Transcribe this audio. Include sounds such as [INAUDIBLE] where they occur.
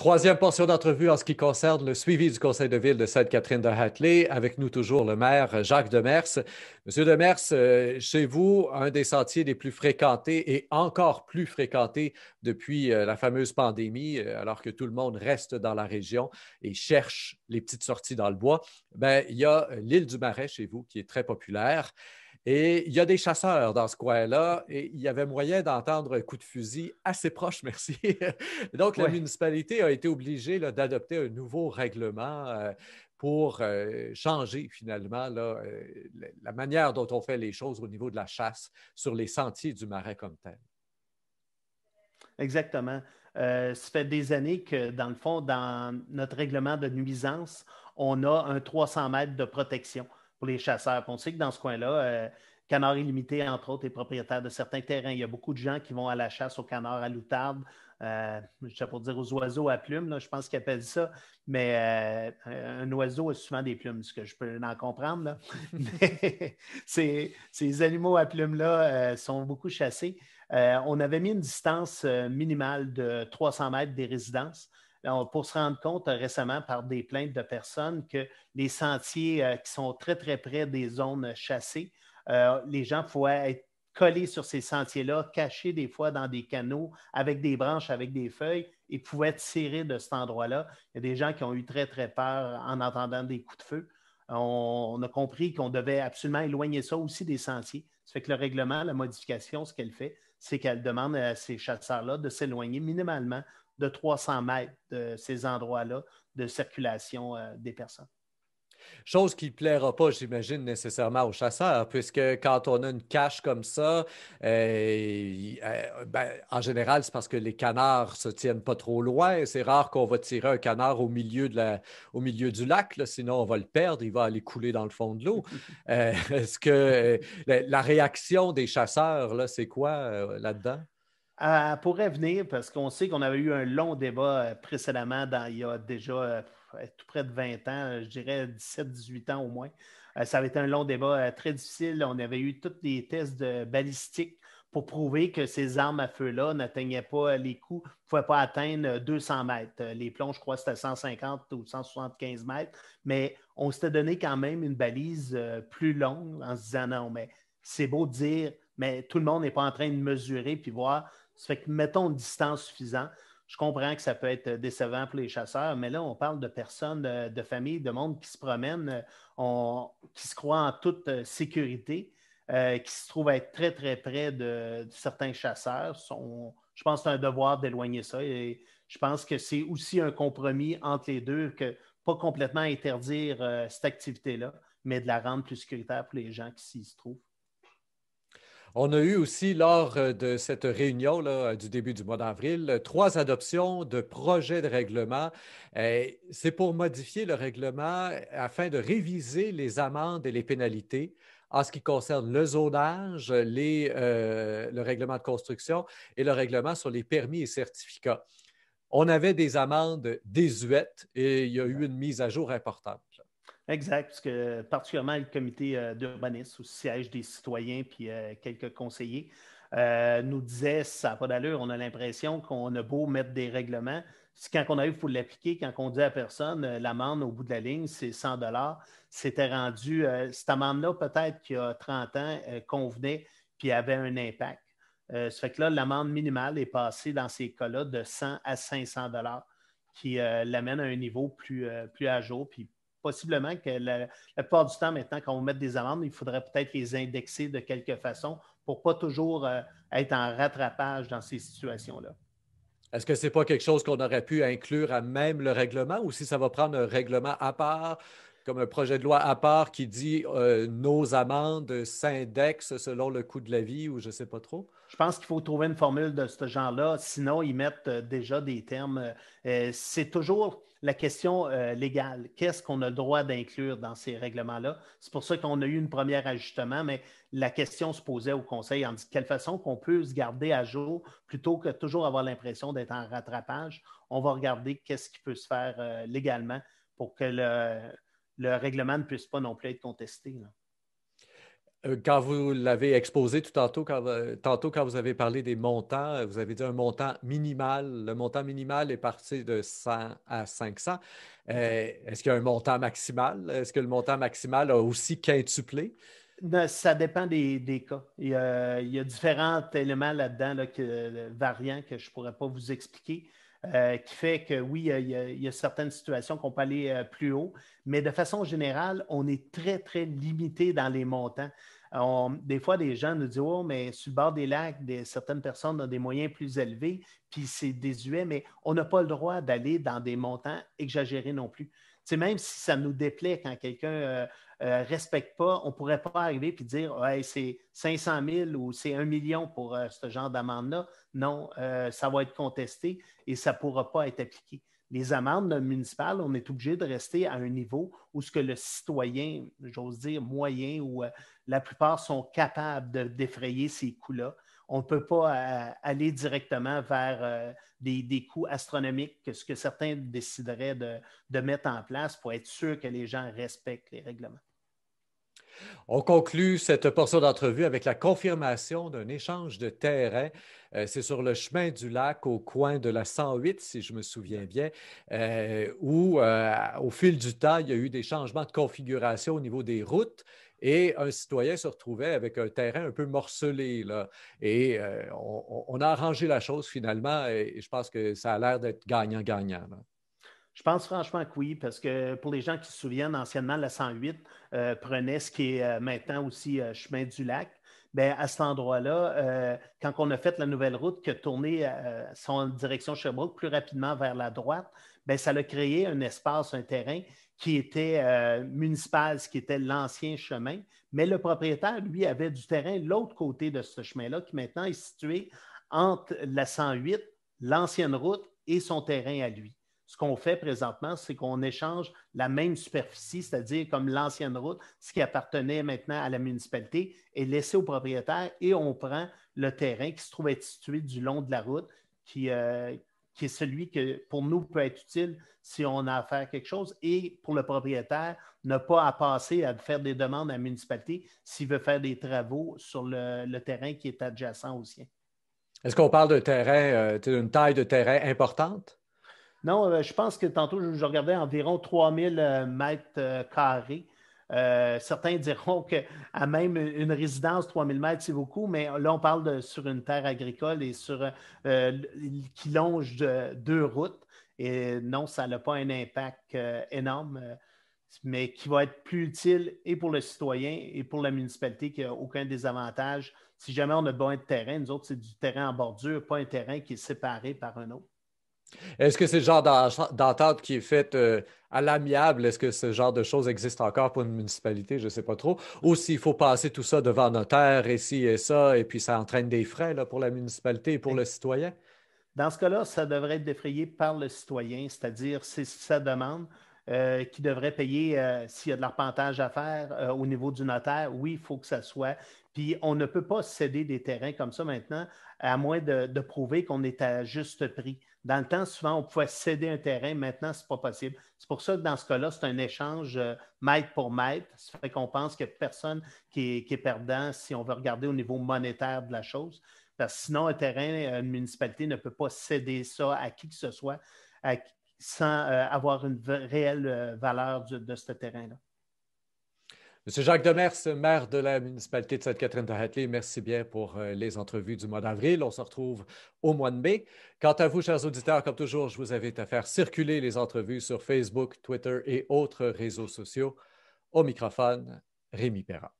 Troisième portion d'entrevue en ce qui concerne le suivi du conseil de ville de Sainte-Catherine de Hatley. Avec nous toujours le maire euh, Jacques Demers. Monsieur Demers, euh, chez vous, un des sentiers les plus fréquentés et encore plus fréquentés depuis euh, la fameuse pandémie, alors que tout le monde reste dans la région et cherche les petites sorties dans le bois, ben, il y a l'île du Marais chez vous qui est très populaire. Et il y a des chasseurs dans ce coin-là et il y avait moyen d'entendre un coup de fusil assez proche, [LAUGHS] merci. Donc, la municipalité a été obligée d'adopter un nouveau règlement euh, pour euh, changer finalement euh, la manière dont on fait les choses au niveau de la chasse sur les sentiers du marais comme tel. Exactement. ça fait des années que, dans le fond, dans notre règlement de nuisance, on a un 300 mètres de protection pour les chasseurs. on sait que dans ce coin-là, euh, Canard Illimité, entre autres, est propriétaire de certains terrains. Il y a beaucoup de gens qui vont à la chasse aux canards à l'outarde, euh, je sais pour dire aux oiseaux à plumes, je pense qu'ils appellent ça, mais euh, un oiseau a souvent des plumes, ce que je peux en comprendre. [LAUGHS] ces, animaux à plumes-là euh, sont beaucoup chassés. on avait mis une distance minimale de 300 mètres des résidences. Ben, pour se rendre compte euh, récemment par des plaintes de personnes que les sentiers euh, qui sont très, très près des zones chassées, euh, les gens pouvaient être collés sur ces sentiers-là, cachés des fois dans des canaux, avec des branches, avec des feuilles, et pouvaient tirer de cet endroit-là. Il y a des gens qui ont eu très, très peur en entendant des coups de feu. On, on a compris qu'on devait absolument éloigner ça aussi des sentiers. Ça fait que le règlement, la modification, ce qu'elle fait, c'est qu'elle demande à ces chasseurs-là de s'éloigner minimalement de 300 mètres de ces endroits-là de circulation euh, des personnes. Chose qui ne plaira pas, j'imagine, nécessairement aux chasseurs, puisque quand on a une cache comme ça, euh, euh, ben, en général, c'est parce que les canards ne se tiennent pas trop loin. C'est rare qu'on va tirer un canard au milieu, de la, au milieu du lac, sinon on va le perdre, il va aller couler dans le fond de l'eau. [LAUGHS] Est-ce que la, la, réaction des chasseurs, c'est quoi là-dedans? Euh, pour pourrait venir parce qu'on sait qu'on avait eu un long débat euh, précédemment, dans, il y a déjà euh, tout près de 20 ans, je dirais 17-18 ans au moins. ça avait été un long débat très difficile. On avait eu tous les tests de balistique pour prouver que ces armes à feu-là n'atteignaient pas les coups, ne pouvaient pas atteindre 200 mètres. Les plombs, je crois, c'était 150 ou 175 mètres, mais on s'était donné quand même une balise plus longue en se disant non, mais c'est beau de dire, mais tout le monde n'est pas en train de mesurer puis voir ça fait que mettons une distance suffisante. Je comprends que ça peut être décevant pour les chasseurs, mais là, on parle de personnes, de, familles, de monde qui se promènent, euh, qui se croient en toute euh, sécurité, euh, qui se trouvent à être très, très près de, certains chasseurs. je pense que c'est un devoir d'éloigner ça. Et je pense que c'est aussi un compromis entre les deux que pas complètement interdire cette activité-là, mais de la rendre plus sécuritaire pour les gens qui s'y trouvent. On a eu aussi, lors euh, de cette réunion euh, du début du mois d'avril, euh, trois adoptions de projets de règlement. C'est pour modifier le règlement afin de réviser les amendes et les pénalités en ce qui concerne le zonage, le règlement de construction et le règlement sur les permis et certificats. On avait des amendes désuètes et il y a eu une mise à jour importante. Exact, parce que particulièrement le comité euh, d'urbanisme, au siège des citoyens, puis euh, quelques conseillers, euh, nous disaient ça n'a pas d'allure, on a l'impression qu'on a beau mettre des règlements. quand on arrive, il faut l'appliquer. Quand on dit à personne, l'amende au bout de la ligne, c'est 100 c'était rendu, cette amende-là, peut-être qu'il y a 30 ans, convenait, puis avait un impact. ça fait que là, l'amende minimale est passée dans ces cas-là de 100 à 500 qui l'amène à un niveau plus, plus à jour, puis possiblement que la, la, plupart du temps, maintenant, quand on met des amendes, il faudrait peut-être les indexer de quelque façon pour pas toujours euh, être en rattrapage dans ces situations-là. Est-ce que ce n'est pas quelque chose qu'on aurait pu inclure à même le règlement ou si ça va prendre un règlement à part, comme un projet de loi à part qui dit euh, nos amendes s'indexent selon le coût de la vie ou je ne sais pas trop? Je pense qu'il faut trouver une formule de ce genre-là. Sinon, ils mettent euh, déjà des termes. c'est toujours la question euh, légale. Qu'est-ce qu'on a le droit d'inclure dans ces règlements-là? C'est pour ça qu'on a eu une première ajustement, mais la question se posait au Conseil en quelle façon qu'on peut se garder à jour plutôt que toujours avoir l'impression d'être en rattrapage. On va regarder qu'est-ce qui peut se faire euh, légalement pour que le, règlement ne puisse pas non plus être contesté. Euh, quand vous l'avez exposé tout tantôt quand, euh, tantôt, quand vous avez parlé des montants, euh, vous avez dit un montant minimal. Le montant minimal est parti de 100 à 500. Est-ce qu'il y a un montant maximal? Est-ce que le montant maximal a aussi quintuplé? Ben, ça dépend des, cas. Il y, a, différents éléments là-dedans, variants que je ne pourrais pas vous expliquer. Euh, qui fait que oui, il y, a, certaines situations qu'on peut aller euh, plus haut, mais de façon générale, on est très, très limité dans les montants. des fois, des gens nous disent Oh, mais sur le bord des lacs, certaines personnes ont des moyens plus élevés, puis c'est désuet, mais on n'a pas le droit d'aller dans des montants exagérés non plus. C'est même si ça nous déplaît quand quelqu'un ne euh, euh, respecte pas, on ne pourrait pas arriver et dire c'est 500 000 ou c'est 1 million pour euh, ce genre d'amende-là. Non, ça va être contesté et ça ne pourra pas être appliqué. Les amendes municipales, on est obligé de rester à un niveau où ce que le citoyen, j'ose dire moyen, ou la plupart sont capables de défrayer ces coûts-là on ne peut pas euh, aller directement vers euh, des, coûts astronomiques que ce que certains décideraient de, mettre en place pour être sûr que les gens respectent les règlements. On conclut cette portion d'entrevue avec la confirmation d'un échange de terrain. Euh, c'est sur le chemin du lac au coin de la 108, si je me souviens bien, euh, où euh, au fil du temps, il y a eu des changements de configuration au niveau des routes et un citoyen se retrouvait avec un terrain un peu morcelé. Et on, a arrangé la chose finalement et, je pense que ça a l'air d'être gagnant-gagnant. Je pense franchement que oui, parce que pour les gens qui se souviennent, anciennement, la 108 euh, prenait ce qui est euh, maintenant aussi euh, chemin du lac. Bien, à cet endroit-là, quand on a fait la nouvelle route qui a tourné son direction Sherbrooke plus rapidement vers la droite, bien, ça a créé un espace, un terrain qui était municipal, ce qui était l'ancien chemin. Mais le propriétaire, lui, avait du terrain de l'autre côté de ce chemin-là, qui maintenant est situé entre la 108, l'ancienne route et son terrain à lui ce qu'on fait présentement, c'est qu'on échange la même superficie, c'est-à-dire comme l'ancienne route, ce qui appartenait maintenant à la municipalité, est laissé au propriétaire et on prend le terrain qui se trouve être situé du long de la route, euh, qui, est celui que pour nous peut être utile si on a à faire quelque chose et pour le propriétaire, ne pas à passer à faire des demandes à la municipalité s'il veut faire des travaux sur le, terrain qui est adjacent au sien. Est-ce qu'on parle d'un terrain, euh, d'une taille de terrain importante? Non, euh, je pense que tantôt, je, regardais environ 3000 euh, mètres euh, carrés. certains [LAUGHS] diront qu'à même une résidence, 3000 mètres, c'est beaucoup, mais là, on parle sur une terre agricole et sur, qui longe de, deux routes. Et non, ça n'a pas un impact énorme, mais qui va être plus utile et pour le citoyen et pour la municipalité qui n'a aucun désavantage. Si jamais on a besoin de terrain, nous autres, c'est du terrain en bordure, pas un terrain qui est séparé par un autre. Est-ce que c'est le genre d'entente qui est faite euh, à l'amiable? Est-ce que ce genre de choses existe encore pour une municipalité? Je ne sais pas trop. Ou s'il faut passer tout ça devant notaire et ci et ça, et puis ça entraîne des frais là, pour la municipalité et pour le citoyen? Dans ce cas-là, ça devrait être défrayé par le citoyen, c'est-à-dire c'est sa demande. Euh, qui devrait payer euh, s'il y a de l'arpentage à faire au niveau du notaire. Oui, il faut que ça soit. Puis on ne peut pas céder des terrains comme ça maintenant, à moins de, de prouver qu'on est à juste prix. Dans le temps, souvent, on pouvait céder un terrain. Maintenant, ce n'est pas possible. C'est pour ça que dans ce cas-là, c'est un échange maître euh, mètre pour mètre. Ça fait qu'on pense qu'il personne a personne qui est, perdant si on veut regarder au niveau monétaire de la chose. Parce que sinon, un terrain, euh, une municipalité ne peut pas céder ça à qui que ce soit sans euh, avoir une réelle valeur de ce terrain-là. Monsieur Jacques Demers, maire de la municipalité de Sainte-Catherine de Hatley, merci bien pour euh, les entrevues du mois d'avril. On se retrouve au mois de mai. Quant à vous, chers auditeurs, comme toujours, je vous invite à faire circuler les entrevues sur Facebook, Twitter et autres réseaux sociaux. Au microphone, Rémi Perra.